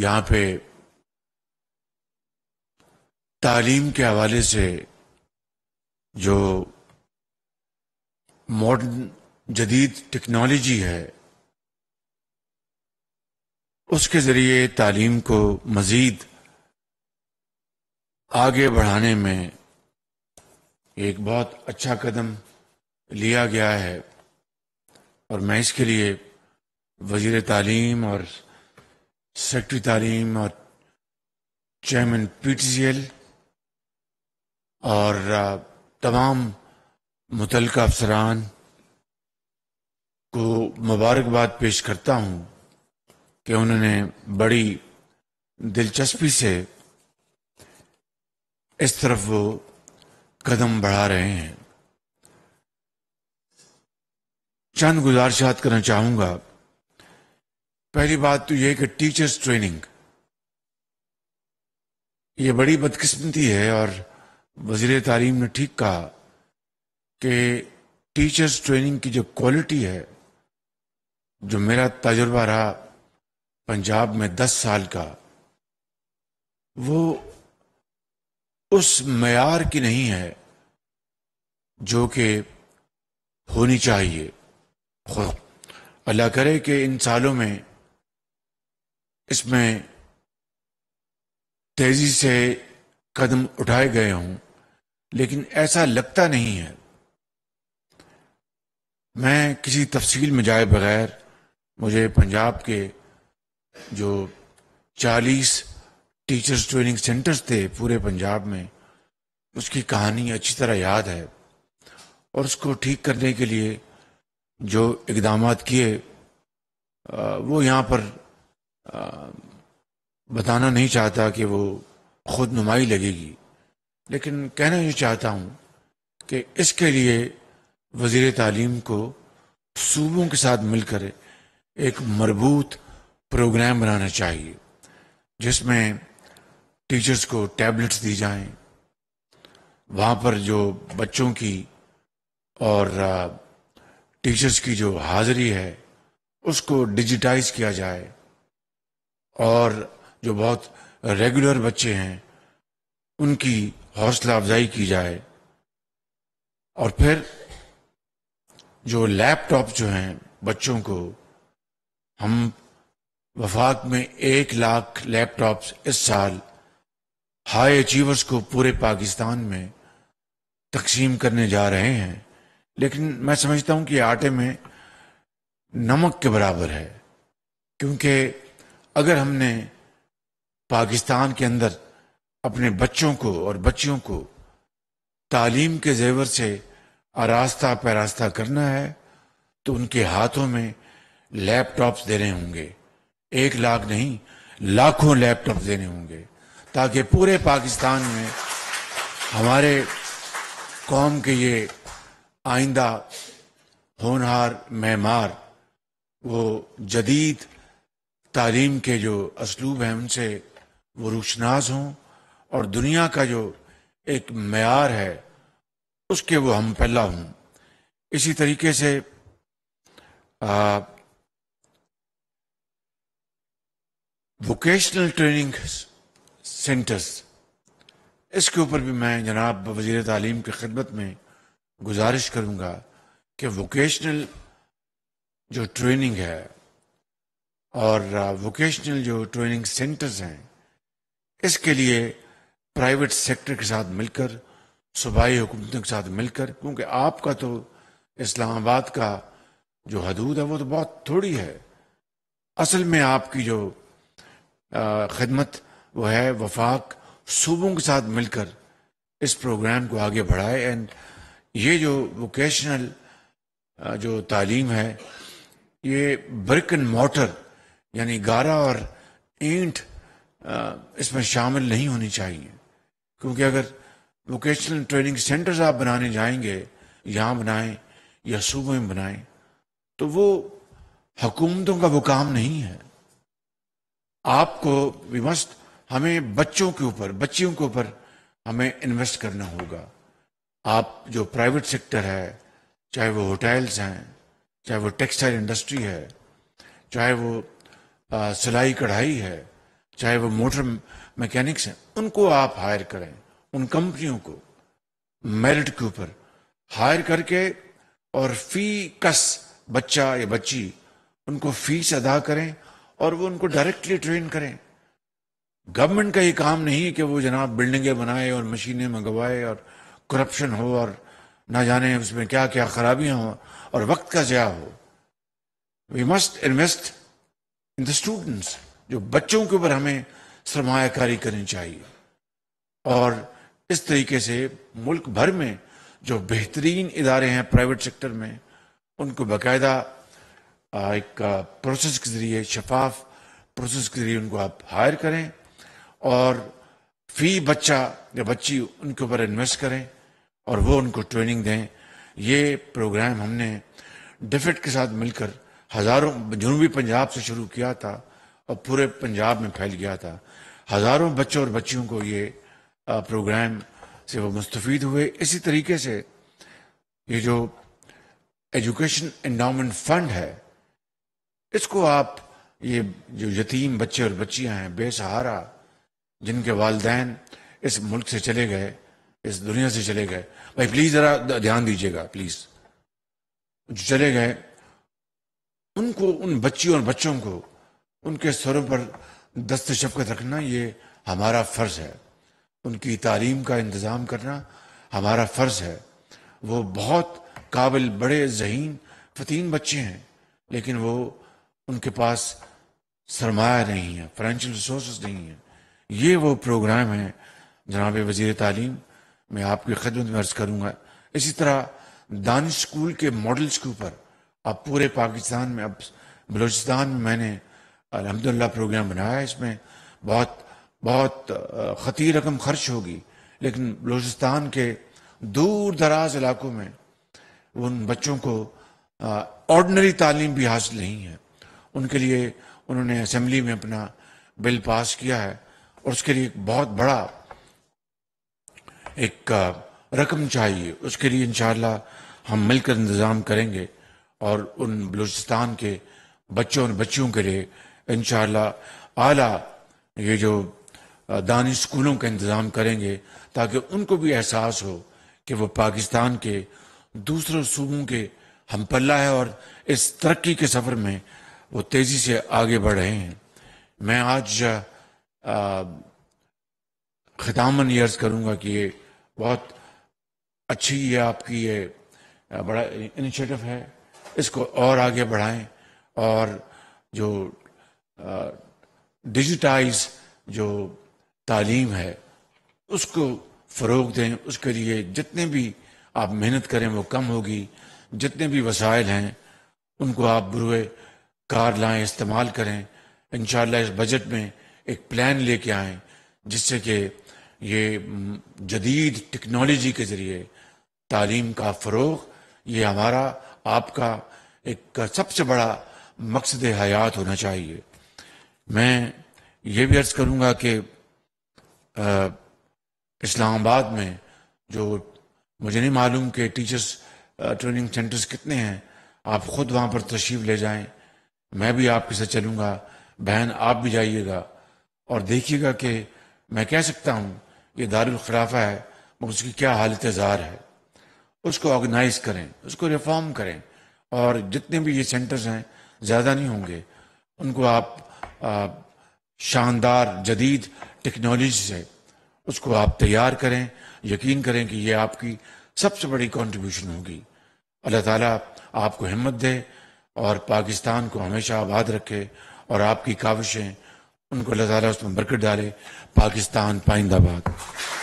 यहाँ पे तालीम के हवाले से जो मॉडर्न जदीद टेक्नोलॉजी है उसके ज़रिए तालीम को मज़ीद आगे बढ़ाने में एक बहुत अच्छा कदम लिया गया है और मैं इसके लिए वजीर तालीम और सेक्रेटरी तालीम और चेयरमैन पीटीसीएल और तमाम मुतल अफसरान को मुबारकबाद पेश करता हूँ कि उन्होंने बड़ी दिलचस्पी से इस तरफ वो कदम बढ़ा रहे हैं चंद गुजारिशात करना चाहूँगा पहली बात तो यह कि टीचर्स ट्रेनिंग ये बड़ी बदकिस्मती है और वजीर तालीम ने ठीक कहा कि टीचर्स ट्रेनिंग की जो क्वालिटी है जो मेरा तजुर्बा रहा पंजाब में दस साल का वो उस मैार की नहीं है जो कि होनी चाहिए अल्लाह करे कि इन सालों में इसमें तेजी से कदम उठाए गए हूं लेकिन ऐसा लगता नहीं है मैं किसी तफसील में जाए बगैर मुझे पंजाब के जो 40 टीचर्स ट्रेनिंग सेंटर्स थे पूरे पंजाब में उसकी कहानी अच्छी तरह याद है और उसको ठीक करने के लिए जो इकदाम किए वो यहाँ पर बताना नहीं चाहता कि वो खुद नुमाई लगेगी लेकिन कहना ये चाहता हूँ कि इसके लिए वजीर तालीम को सूबों के साथ मिलकर एक मरबूत प्रोग्राम बनाना चाहिए जिसमें टीचर्स को टैबलेट्स दी जाएं वहाँ पर जो बच्चों की और टीचर्स की जो हाजिरी है उसको डिजिटाइज किया जाए और जो बहुत रेगुलर बच्चे हैं उनकी हौसला अफजाई की जाए और फिर जो लैपटॉप जो हैं बच्चों को हम वफाक में एक लाख लैपटॉप्स इस साल हाई अचीवर्स को पूरे पाकिस्तान में तकसीम करने जा रहे हैं लेकिन मैं समझता हूं कि आटे में नमक के बराबर है क्योंकि अगर हमने पाकिस्तान के अंदर अपने बच्चों को और बच्चियों को तालीम के जेवर से आरास्ता पैरास्ता करना है तो उनके हाथों में लैपटॉप्स देने होंगे एक लाख नहीं लाखों लैपटॉप देने होंगे ताकि पूरे पाकिस्तान में हमारे कौम के ये आइंदा होनहार मैमार वो जदीद तालीम के जो इसलूब हैं उनसे वो रुशनाज हों और दुनिया का जो एक मैार है उसके वो हम पहला हों इसी तरीके से आ, वोकेशनल ट्रेनिंग सेंटर्स इसके ऊपर भी मैं जनाब वजीर तालीम की खिदमत में गुजारिश करूँगा कि वोकेशनल जो ट्रेनिंग है और वोकेशनल uh, जो ट्रेनिंग सेंटर्स हैं इसके लिए प्राइवेट सेक्टर के साथ मिलकर सूबाई हुकूमतों के साथ मिलकर क्योंकि आपका तो इस्लामाबाद का जो हदूद है वो तो बहुत थोड़ी है असल में आपकी जो uh, खदमत वो है वफाक सूबों के साथ मिलकर इस प्रोग्राम को आगे बढ़ाए एंड ये जो वोकेशनल uh, जो तालीम है ये ब्रिक एंड मोटर यानी गारा और ईंट इसमें शामिल नहीं होनी चाहिए क्योंकि अगर वोकेशनल ट्रेनिंग सेंटर्स आप बनाने जाएंगे यहां बनाए या सूबे में बनाए तो वो हुकूमतों का वो काम नहीं है आपको विमस्त हमें बच्चों के ऊपर बच्चियों के ऊपर हमें इन्वेस्ट करना होगा आप जो प्राइवेट सेक्टर है चाहे वो होटेल्स हैं चाहे वो टेक्सटाइल इंडस्ट्री है चाहे वो सिलाई कढ़ाई है चाहे वो मोटर मैकेनिक्स हैं उनको आप हायर करें उन कंपनियों को मेरिट के ऊपर हायर करके और फी कस बच्चा या बच्ची उनको फीस अदा करें और वो उनको डायरेक्टली ट्रेन करें गवर्नमेंट का ये काम नहीं है कि वो जनाब बिल्डिंगें बनाए और मशीनें मंगवाए और करप्शन हो और ना जाने उसमें क्या क्या खराबियां हो और वक्त का ज़्या हो we must invest the students जो बच्चों के ऊपर हमें सरमाकारी करनी चाहिए और इस तरीके से मुल्क भर में जो बेहतरीन इदारे हैं प्राइवेट सेक्टर में उनको बाकायदा एक प्रोसेस के ज़रिए शफाफ प्रोसेस के ज़रिए उनको आप हायर करें और फी बच्चा या बच्ची उनके ऊपर इन्वेस्ट करें और वो उनको ट्रेनिंग दें ये प्रोग्राम हमने डिफिट के साथ मिलकर हजारों जुनूबी पंजाब से शुरू किया था और पूरे पंजाब में फैल गया था हजारों बच्चों और बच्चियों को ये प्रोग्राम से वो मुस्तफ़ हुए इसी तरीके से ये जो एजुकेशन एंडाउमेंट फंड है इसको आप ये जो यतीम बच्चे और बच्चियां हैं बेसहारा जिनके वालदेन इस मुल्क से चले गए इस दुनिया से चले गए भाई प्लीज़ ज़रा ध्यान दीजिएगा प्लीज़ जो चले गए उनको उन बच्चियों और बच्चों को उनके स्वरों पर दस्त शफकत रखना ये हमारा फ़र्ज़ है उनकी तालीम का इंतज़ाम करना हमारा फ़र्ज़ है वो बहुत काबिल बड़े जहीन फतीन बच्चे हैं लेकिन वो उनके पास सरमाया नहीं है फाइनेंशियल रिसोर्स नहीं है ये वो प्रोग्राम है जनाब वजीर तालीम मैं आपकी खदमत में अर्ज़ करूंगा इसी तरह दानिश स्कूल के मॉडल्स के ऊपर अब पूरे पाकिस्तान में अब बलूचिस्तान में मैंने अलहमदिल्ला प्रोग्राम बनाया इसमें बहुत बहुत ख़ती रकम खर्च होगी लेकिन बलूचिस्तान के दूर दराज इलाकों में उन बच्चों को ऑर्डनरी तालीम भी हासिल नहीं है उनके लिए उन्होंने असम्बली में अपना बिल पास किया है और उसके लिए एक बहुत बड़ा एक रकम चाहिए उसके लिए इन हम मिलकर इंतज़ाम करेंगे और उन बलूचिस्तान के बच्चों और बच्चियों के लिए इन आला ये जो दानी स्कूलों का इंतज़ाम करेंगे ताकि उनको भी एहसास हो कि वो पाकिस्तान के दूसरे सूबों के हम पल्ला है और इस तरक्की के सफ़र में वो तेज़ी से आगे बढ़ रहे हैं मैं आज खितामन यर्ज अर्ज़ करूँगा कि ये बहुत अच्छी ये आपकी ये बड़ा इनिशिएटिव है इसको और आगे बढ़ाएं और जो डिजिटाइज जो तालीम है उसको फ़रोग दें उसके लिए जितने भी आप मेहनत करें वो कम होगी जितने भी वसाइल हैं उनको आप बुरे कार लाएं इस्तेमाल करें इन इस बजट में एक प्लान लेके आए जिससे कि ये जदीद टेक्नोलॉजी के ज़रिए तालीम का फ़रोग ये हमारा आपका एक सबसे बड़ा मकसद हयात होना चाहिए मैं ये भी अर्ज़ करूँगा कि इस्लामाबाद में जो मुझे नहीं मालूम कि टीचर्स ट्रेनिंग सेंटर्स कितने हैं आप ख़ुद वहाँ पर तशरीफ़ ले जाएं मैं भी आपके साथ चलूँगा बहन आप भी जाइएगा और देखिएगा कि मैं कह सकता हूँ ये दारुलखिलाफा है मगर उसकी क्या हालत ज़ार है उसको ऑर्गेनाइज करें उसको रिफॉर्म करें और जितने भी ये सेंटर्स हैं ज़्यादा नहीं होंगे उनको आप शानदार जदीद टेक्नोलॉजी से उसको आप तैयार करें यकीन करें कि ये आपकी सबसे बड़ी कंट्रीब्यूशन होगी अल्लाह ताला आपको हिम्मत दे और पाकिस्तान को हमेशा आबाद रखे और आपकी काविशें उनको अल्लाह ताला उसमें बरकत डाले पाकिस्तान पाइंदाबाद